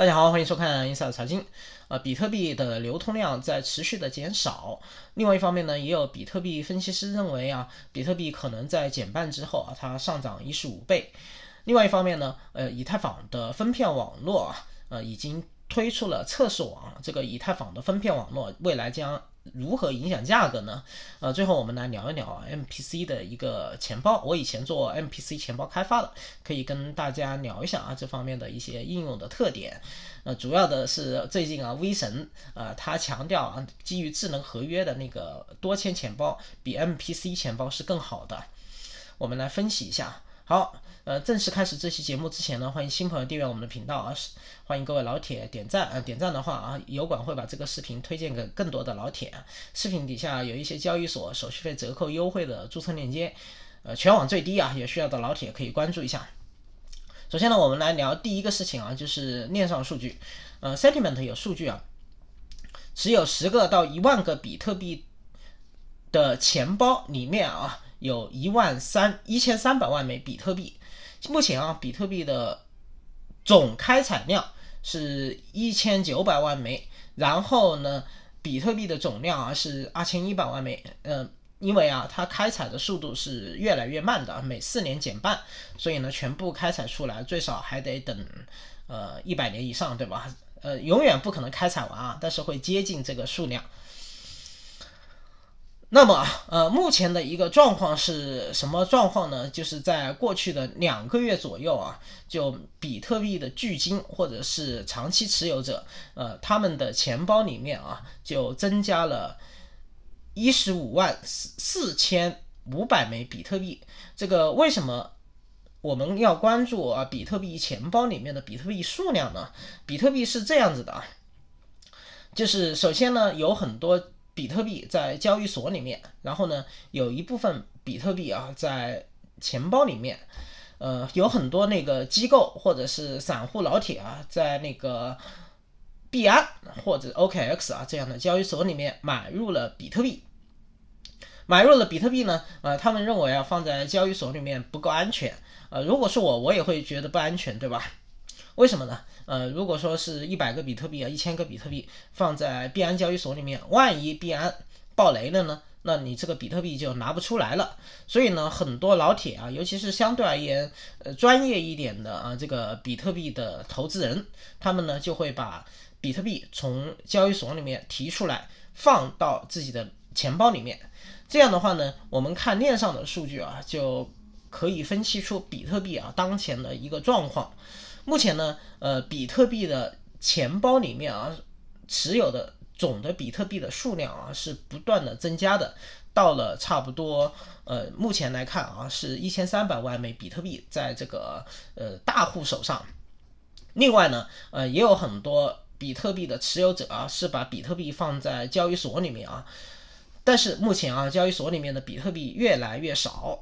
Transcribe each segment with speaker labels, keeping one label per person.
Speaker 1: 大家好，欢迎收看英萨的财经。呃，比特币的流通量在持续的减少。另外一方面呢，也有比特币分析师认为啊，比特币可能在减半之后啊，它上涨一十五倍。另外一方面呢，呃，以太坊的分片网络啊，呃，已经推出了测试网。这个以太坊的分片网络未来将如何影响价格呢？呃，最后我们来聊一聊啊，MPC 的一个钱包。我以前做 MPC 钱包开发的，可以跟大家聊一下啊这方面的一些应用的特点。呃，主要的是最近啊，威神呃他强调啊，基于智能合约的那个多签钱包比 MPC 钱包是更好的。我们来分析一下。好。呃，正式开始这期节目之前呢，欢迎新朋友订阅我们的频道啊，欢迎各位老铁点赞，呃，点赞的话啊，油管会把这个视频推荐给更多的老铁。视频底下有一些交易所手续费折扣优惠的注册链接，呃，全网最低啊，有需要的老铁可以关注一下。首先呢，我们来聊第一个事情啊，就是链上数据，呃，sentiment 有数据啊，只有十个到一万个比特币的钱包里面啊，有一万三一千三百万枚比特币。目前啊，比特币的总开采量是一千九百万枚，然后呢，比特币的总量啊是二千一百万枚。嗯，因为啊，它开采的速度是越来越慢的，每四年减半，所以呢，全部开采出来最少还得等呃一百年以上，对吧？呃，永远不可能开采完啊，但是会接近这个数量。那么，呃，目前的一个状况是什么状况呢？就是在过去的两个月左右啊，就比特币的巨金或者是长期持有者，呃，他们的钱包里面啊，就增加了一十五万四四千五百枚比特币。这个为什么我们要关注啊？比特币钱包里面的比特币数量呢？比特币是这样子的啊，就是首先呢，有很多。比特币在交易所里面，然后呢，有一部分比特币啊在钱包里面，呃，有很多那个机构或者是散户老铁啊，在那个币安或者 OKX 啊这样的交易所里面买入了比特币。买入了比特币呢，呃，他们认为啊放在交易所里面不够安全，呃，如果是我，我也会觉得不安全，对吧？为什么呢？呃，如果说是一百个比特币啊，一千个比特币放在币安交易所里面，万一币安爆雷了呢？那你这个比特币就拿不出来了。所以呢，很多老铁啊，尤其是相对而言呃专业一点的啊，这个比特币的投资人，他们呢就会把比特币从交易所里面提出来，放到自己的钱包里面。这样的话呢，我们看链上的数据啊，就可以分析出比特币啊当前的一个状况。目前呢，呃，比特币的钱包里面啊，持有的总的比特币的数量啊是不断的增加的，到了差不多，呃，目前来看啊，是一千三百万枚比特币在这个呃大户手上。另外呢，呃，也有很多比特币的持有者啊是把比特币放在交易所里面啊，但是目前啊，交易所里面的比特币越来越少。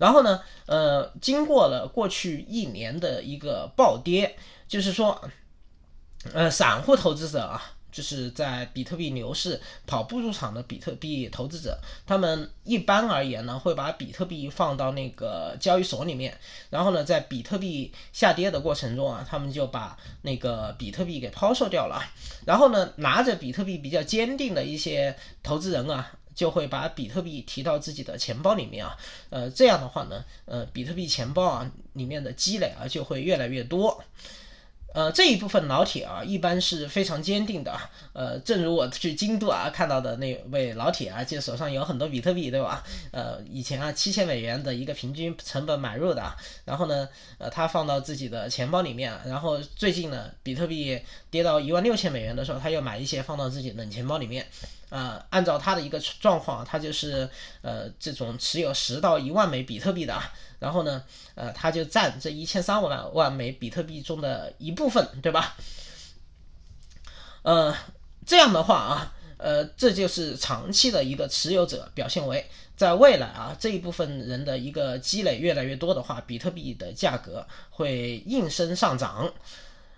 Speaker 1: 然后呢，呃，经过了过去一年的一个暴跌，就是说，呃，散户投资者啊，就是在比特币牛市跑步入场的比特币投资者，他们一般而言呢，会把比特币放到那个交易所里面，然后呢，在比特币下跌的过程中啊，他们就把那个比特币给抛售掉了，然后呢，拿着比特币比较坚定的一些投资人啊。就会把比特币提到自己的钱包里面啊，呃，这样的话呢，呃，比特币钱包啊里面的积累啊就会越来越多，呃，这一部分老铁啊一般是非常坚定的，呃，正如我去京都啊看到的那位老铁啊，就手上有很多比特币对吧？呃，以前啊七千美元的一个平均成本买入的，然后呢，呃，他放到自己的钱包里面，然后最近呢，比特币跌到一万六千美元的时候，他又买一些放到自己冷钱包里面。呃，按照他的一个状况，他就是呃这种持有十到一万枚比特币的，然后呢，呃，他就占这一千三百万万枚比特币中的一部分，对吧？呃，这样的话啊，呃，这就是长期的一个持有者表现为，在未来啊这一部分人的一个积累越来越多的话，比特币的价格会应声上涨。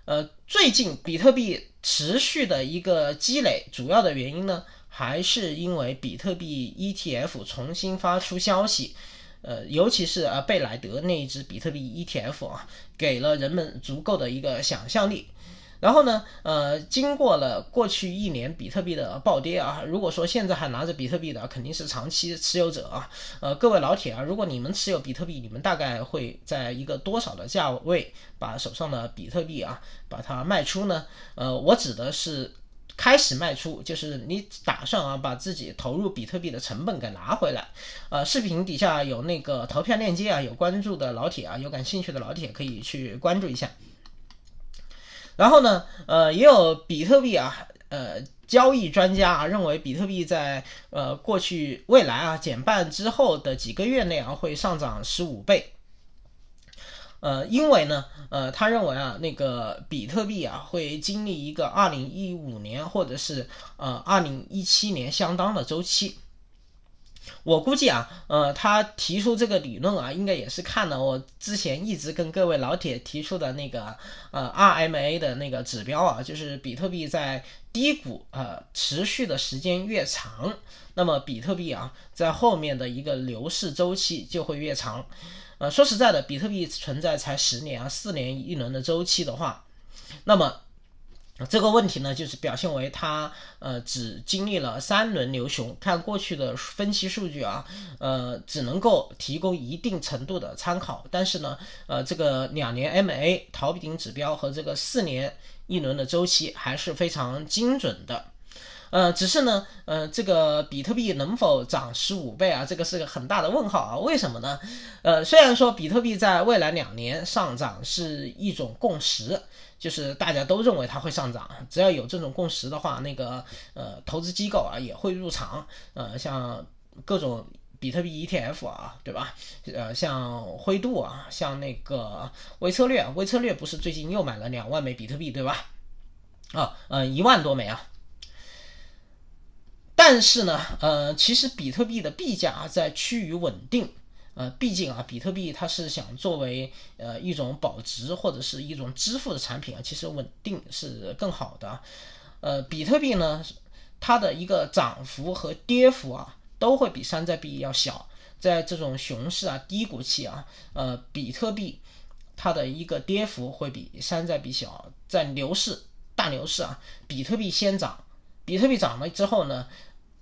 Speaker 1: 呃，最近比特币持续的一个积累，主要的原因呢？还是因为比特币 ETF 重新发出消息，呃，尤其是呃贝莱德那一只比特币 ETF 啊，给了人们足够的一个想象力。然后呢，呃，经过了过去一年比特币的暴跌啊，如果说现在还拿着比特币的，肯定是长期持有者啊。呃，各位老铁啊，如果你们持有比特币，你们大概会在一个多少的价位把手上的比特币啊把它卖出呢？呃，我指的是。开始卖出，就是你打算啊把自己投入比特币的成本给拿回来。呃，视频底下有那个投票链接啊，有关注的老铁啊，有感兴趣的老铁可以去关注一下。然后呢，呃，也有比特币啊，呃，交易专家啊认为比特币在呃过去未来啊减半之后的几个月内啊会上涨十五倍。呃，因为呢，呃，他认为啊，那个比特币啊会经历一个二零一五年或者是呃二零一七年相当的周期。我估计啊，呃，他提出这个理论啊，应该也是看了我之前一直跟各位老铁提出的那个呃 RMA 的那个指标啊，就是比特币在低谷呃持续的时间越长，那么比特币啊在后面的一个牛市周期就会越长。呃，说实在的，比特币存在才十年啊，四年一轮的周期的话，那么这个问题呢，就是表现为它呃只经历了三轮牛熊，看过去的分析数据啊，呃只能够提供一定程度的参考，但是呢，呃这个两年 MA 逃顶指标和这个四年一轮的周期还是非常精准的。呃，只是呢，呃，这个比特币能否涨十五倍啊？这个是个很大的问号啊！为什么呢？呃，虽然说比特币在未来两年上涨是一种共识，就是大家都认为它会上涨，只要有这种共识的话，那个呃，投资机构啊也会入场，呃，像各种比特币 ETF 啊，对吧？呃，像灰度啊，像那个微策略，微策略不是最近又买了两万枚比特币，对吧？啊，嗯，一万多枚啊。但是呢，呃，其实比特币的币价在趋于稳定，呃，毕竟啊，比特币它是想作为呃一种保值或者是一种支付的产品啊，其实稳定是更好的。呃，比特币呢，它的一个涨幅和跌幅啊，都会比山寨币要小。在这种熊市啊、低谷期啊，呃，比特币它的一个跌幅会比山寨币小。在牛市、大牛市啊，比特币先涨，比特币涨了之后呢？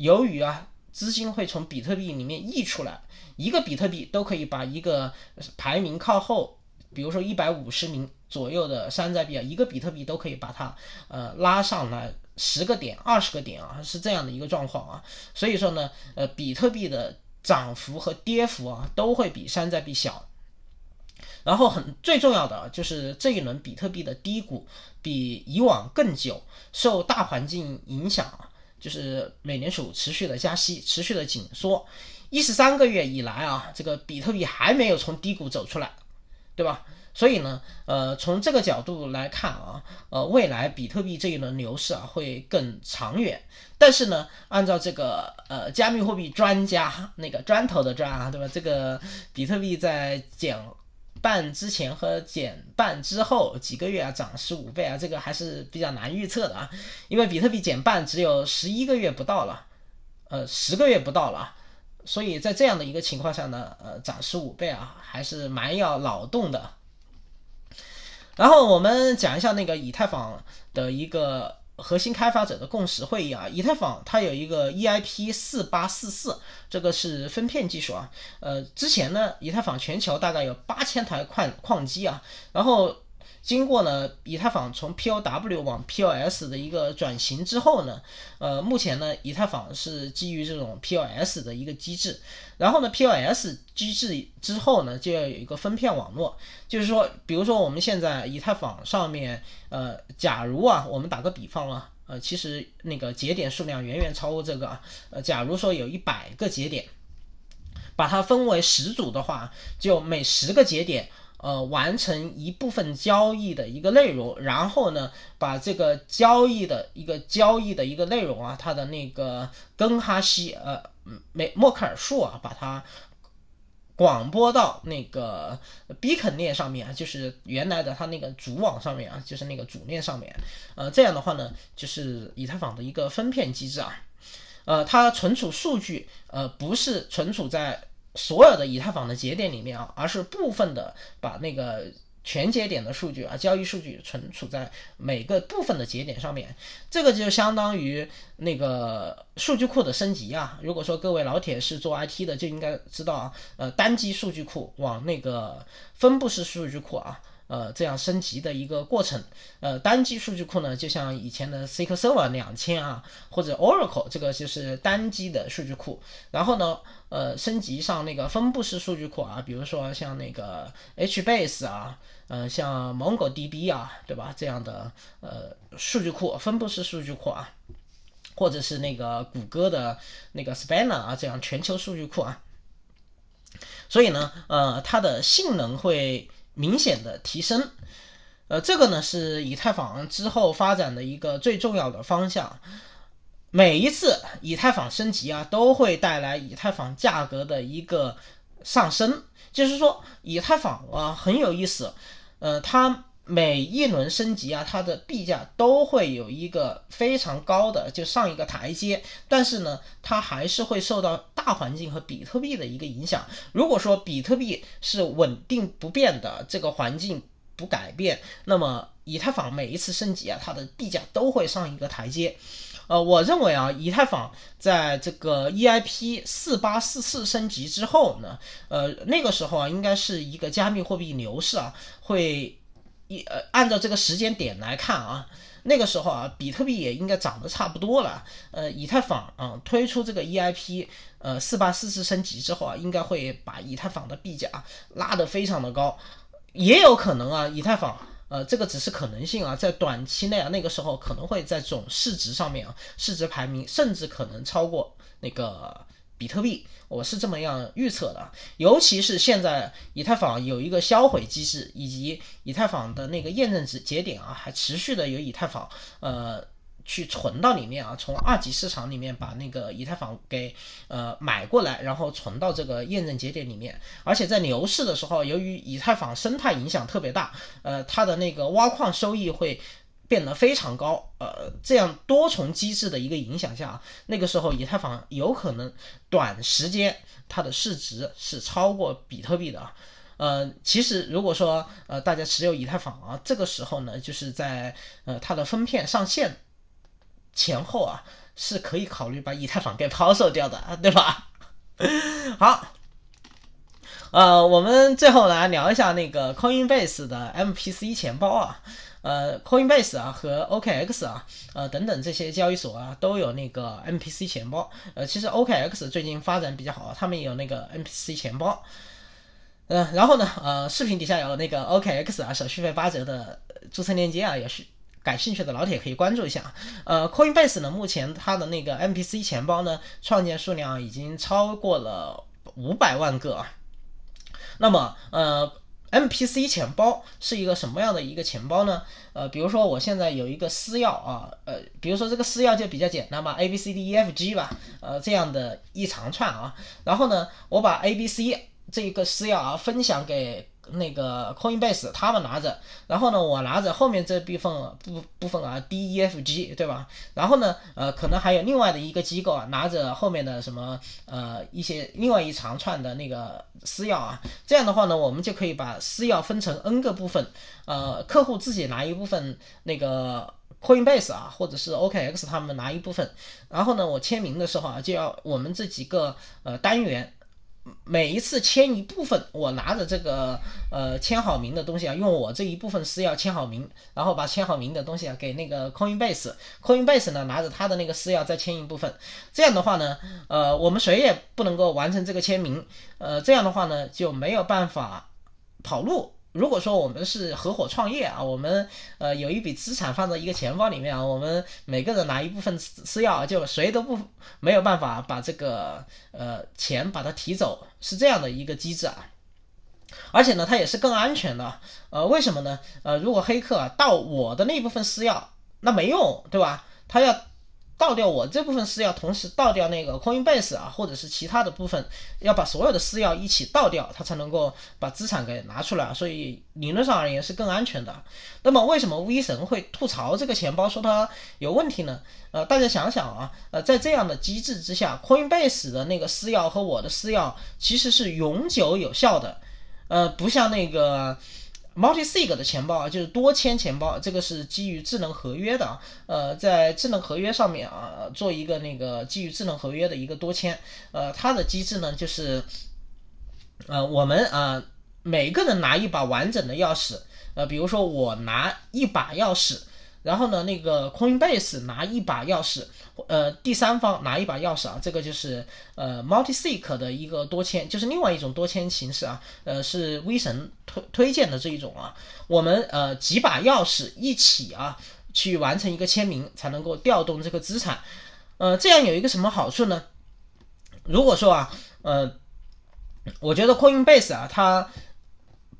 Speaker 1: 由于啊，资金会从比特币里面溢出来，一个比特币都可以把一个排名靠后，比如说一百五十名左右的山寨币啊，一个比特币都可以把它呃拉上来十个点、二十个点啊，是这样的一个状况啊。所以说呢，呃，比特币的涨幅和跌幅啊，都会比山寨币小。然后很最重要的就是这一轮比特币的低谷比以往更久，受大环境影响啊。就是美联储持续的加息，持续的紧缩，一十三个月以来啊，这个比特币还没有从低谷走出来，对吧？所以呢，呃，从这个角度来看啊，呃，未来比特币这一轮牛市啊会更长远。但是呢，按照这个呃，加密货币专家那个砖头的砖啊，对吧？这个比特币在减。半之前和减半之后几个月啊，涨十五倍啊，这个还是比较难预测的啊，因为比特币减半只有十一个月不到了，呃，十个月不到了，所以在这样的一个情况下呢，呃，涨十五倍啊，还是蛮要脑洞的。然后我们讲一下那个以太坊的一个。核心开发者的共识会议啊，以太坊它有一个 EIP 四八四四，这个是分片技术啊。呃，之前呢，以太坊全球大概有八千台矿矿机啊，然后。经过呢，以太坊从 POW 往 POS 的一个转型之后呢，呃，目前呢，以太坊是基于这种 POS 的一个机制，然后呢，POS 机制之后呢，就要有一个分片网络，就是说，比如说我们现在以太坊上面，呃，假如啊，我们打个比方啊，呃，其实那个节点数量远远超过这个，呃，假如说有一百个节点，把它分为十组的话，就每十个节点。呃，完成一部分交易的一个内容，然后呢，把这个交易的一个交易的一个内容啊，它的那个根哈希，呃，没默克尔树啊，把它广播到那个 Bicon 链上面啊，就是原来的它那个主网上面啊，就是那个主链上面，呃，这样的话呢，就是以太坊的一个分片机制啊，呃，它存储数据，呃，不是存储在。所有的以太坊的节点里面啊，而是部分的把那个全节点的数据啊，交易数据存储在每个部分的节点上面，这个就相当于那个数据库的升级啊。如果说各位老铁是做 IT 的，就应该知道啊，呃，单机数据库往那个分布式数据库啊。呃，这样升级的一个过程。呃，单机数据库呢，就像以前的 SQL Server 两千啊，或者 Oracle，这个就是单机的数据库。然后呢，呃，升级上那个分布式数据库啊，比如说像那个 HBase 啊，呃，像 Mongo DB 啊，对吧？这样的呃数据库，分布式数据库啊，或者是那个谷歌的那个 Spanner 啊，这样全球数据库啊。所以呢，呃，它的性能会。明显的提升，呃，这个呢是以太坊之后发展的一个最重要的方向。每一次以太坊升级啊，都会带来以太坊价格的一个上升。就是说，以太坊啊很有意思，呃，它。每一轮升级啊，它的币价都会有一个非常高的，就上一个台阶。但是呢，它还是会受到大环境和比特币的一个影响。如果说比特币是稳定不变的，这个环境不改变，那么以太坊每一次升级啊，它的币价都会上一个台阶。呃，我认为啊，以太坊在这个 EIP 四八四四升级之后呢，呃，那个时候啊，应该是一个加密货币牛市啊，会。一呃，按照这个时间点来看啊，那个时候啊，比特币也应该涨得差不多了。呃，以太坊啊，推出这个 EIP，呃，四八四次升级之后啊，应该会把以太坊的币价拉得非常的高。也有可能啊，以太坊呃，这个只是可能性啊，在短期内啊，那个时候可能会在总市值上面啊，市值排名甚至可能超过那个。比特币，我是这么样预测的尤其是现在以太坊有一个销毁机制，以及以太坊的那个验证值节点啊，还持续的有以太坊呃去存到里面啊，从二级市场里面把那个以太坊给呃买过来，然后存到这个验证节点里面，而且在牛市的时候，由于以太坊生态影响特别大，呃，它的那个挖矿收益会。变得非常高，呃，这样多重机制的一个影响下那个时候以太坊有可能短时间它的市值是超过比特币的啊，呃，其实如果说呃大家持有以太坊啊，这个时候呢就是在呃它的分片上线前后啊，是可以考虑把以太坊给抛售掉的对吧？好。呃，我们最后来聊一下那个 Coinbase 的 MPC 钱包啊，呃，Coinbase 啊和 OKX 啊，呃等等这些交易所啊都有那个 MPC 钱包。呃，其实 OKX 最近发展比较好，他们有那个 MPC 钱包。嗯，然后呢，呃，视频底下有那个 OKX 啊手续费八折的注册链接啊，也是感兴趣的老铁可以关注一下呃，Coinbase 呢，目前它的那个 MPC 钱包呢，创建数量已经超过了五百万个啊。那么，呃，MPC 钱包是一个什么样的一个钱包呢？呃，比如说我现在有一个私钥啊，呃，比如说这个私钥就比较简单嘛，A B C D E F G 吧，呃，这样的一长串啊，然后呢，我把 A B C 这一个私钥啊分享给。那个 Coinbase 他们拿着，然后呢，我拿着后面这部分部部分啊，DEFG 对吧？然后呢，呃，可能还有另外的一个机构啊，拿着后面的什么呃一些另外一长串的那个私钥啊。这样的话呢，我们就可以把私钥分成 n 个部分，呃，客户自己拿一部分那个 Coinbase 啊，或者是 OKX 他们拿一部分，然后呢，我签名的时候啊，就要我们这几个呃单元。每一次签一部分，我拿着这个呃签好名的东西啊，用我这一部分私钥签好名，然后把签好名的东西啊给那个 Coinbase，Coinbase 呢拿着他的那个私钥再签一部分，这样的话呢，呃，我们谁也不能够完成这个签名，呃，这样的话呢就没有办法跑路。如果说我们是合伙创业啊，我们呃有一笔资产放在一个钱包里面啊，我们每个人拿一部分私钥，就谁都不没有办法把这个呃钱把它提走，是这样的一个机制啊，而且呢，它也是更安全的，呃，为什么呢？呃，如果黑客到我的那部分私钥，那没用，对吧？他要。倒掉我这部分是要同时倒掉那个 Coinbase 啊，或者是其他的部分，要把所有的私钥一起倒掉，它才能够把资产给拿出来。所以理论上而言是更安全的。那么为什么 V 神会吐槽这个钱包说它有问题呢？呃，大家想想啊，呃，在这样的机制之下，Coinbase 的那个私钥和我的私钥其实是永久有效的，呃，不像那个。MultiSig 的钱包啊，就是多签钱包，这个是基于智能合约的。呃，在智能合约上面啊，做一个那个基于智能合约的一个多签。呃，它的机制呢，就是，呃，我们啊，每个人拿一把完整的钥匙。呃，比如说我拿一把钥匙。然后呢，那个 Coinbase 拿一把钥匙，呃，第三方拿一把钥匙啊，这个就是呃 Multi s i g k 的一个多签，就是另外一种多签形式啊，呃，是 V 神推推荐的这一种啊。我们呃几把钥匙一起啊，去完成一个签名，才能够调动这个资产。呃，这样有一个什么好处呢？如果说啊，呃，我觉得 Coinbase 啊，它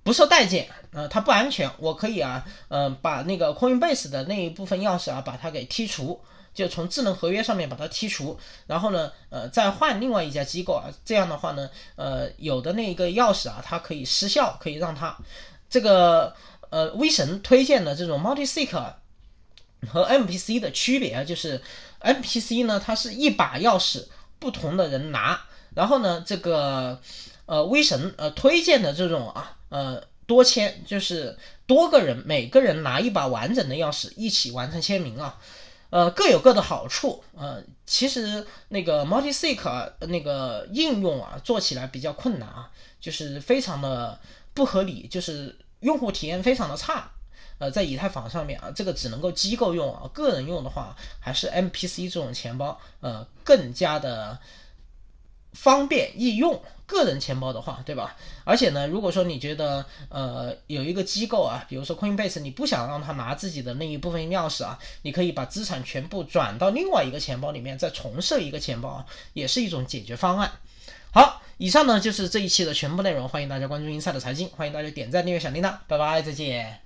Speaker 1: 不受待见。呃，它不安全，我可以啊，嗯，把那个 Coinbase 的那一部分钥匙啊，把它给剔除，就从智能合约上面把它剔除，然后呢，呃，再换另外一家机构啊，这样的话呢，呃，有的那一个钥匙啊，它可以失效，可以让它，这个呃，微神推荐的这种 MultiSig 和 MPC 的区别就是，MPC 呢，它是一把钥匙，不同的人拿，然后呢，这个呃，威神呃推荐的这种啊，呃。多签就是多个人，每个人拿一把完整的钥匙一起完成签名啊，呃，各有各的好处，呃，其实那个 multi-sign 那个应用啊，做起来比较困难啊，就是非常的不合理，就是用户体验非常的差，呃，在以太坊上面啊，这个只能够机构用啊，个人用的话还是 MPC 这种钱包，呃，更加的。方便易用，个人钱包的话，对吧？而且呢，如果说你觉得呃有一个机构啊，比如说 Coinbase，你不想让他拿自己的那一部分钥匙啊，你可以把资产全部转到另外一个钱包里面，再重设一个钱包，也是一种解决方案。好，以上呢就是这一期的全部内容，欢迎大家关注英赛的财经，欢迎大家点赞、订阅小铃铛，拜拜，再见。